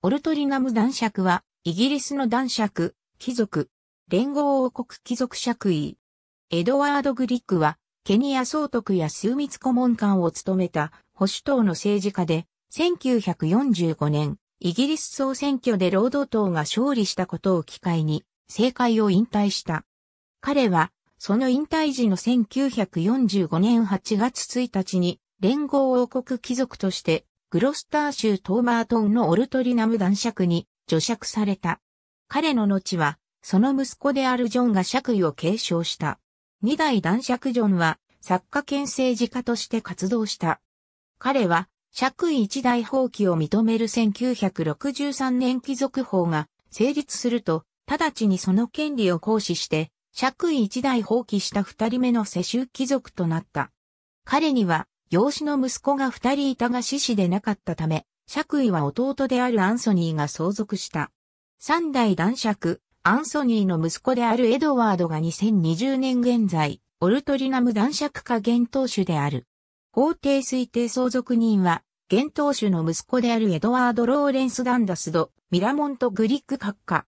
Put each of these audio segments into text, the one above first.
オルトリナム男爵は、イギリスの男爵、貴族、連合王国貴族爵位。エドワード・グリックは、ケニア総督や枢密顧問官を務めた保守党の政治家で、1945年、イギリス総選挙で労働党が勝利したことを機会に、政界を引退した。彼は、その引退時の1945年8月1日に、連合王国貴族としてグロスター州トーマートンのオルトリナム男爵に除爵された。彼の後は、その息子であるジョンが爵位を継承した。二代男爵ジョンは、作家兼政治家として活動した。彼は、爵位一代放棄を認める1963年貴族法が成立すると、直ちにその権利を行使して、爵位一代放棄した二人目の世襲貴族となった。彼には、養子の息子が二人いたが死子でなかったため、爵位は弟であるアンソニーが相続した。三代男爵、アンソニーの息子であるエドワードが2020年現在、オルトリナム男爵か現当主である。法定推定相続人は、現当主の息子であるエドワード・ローレンス・ダンダスド、ミラモント・グリック閣下。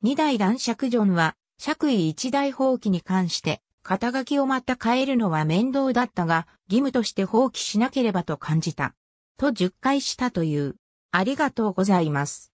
二代男爵ジョンは、爵位一代放棄に関して、肩書きをまた変えるのは面倒だったが、義務として放棄しなければと感じた。と10回したという。ありがとうございます。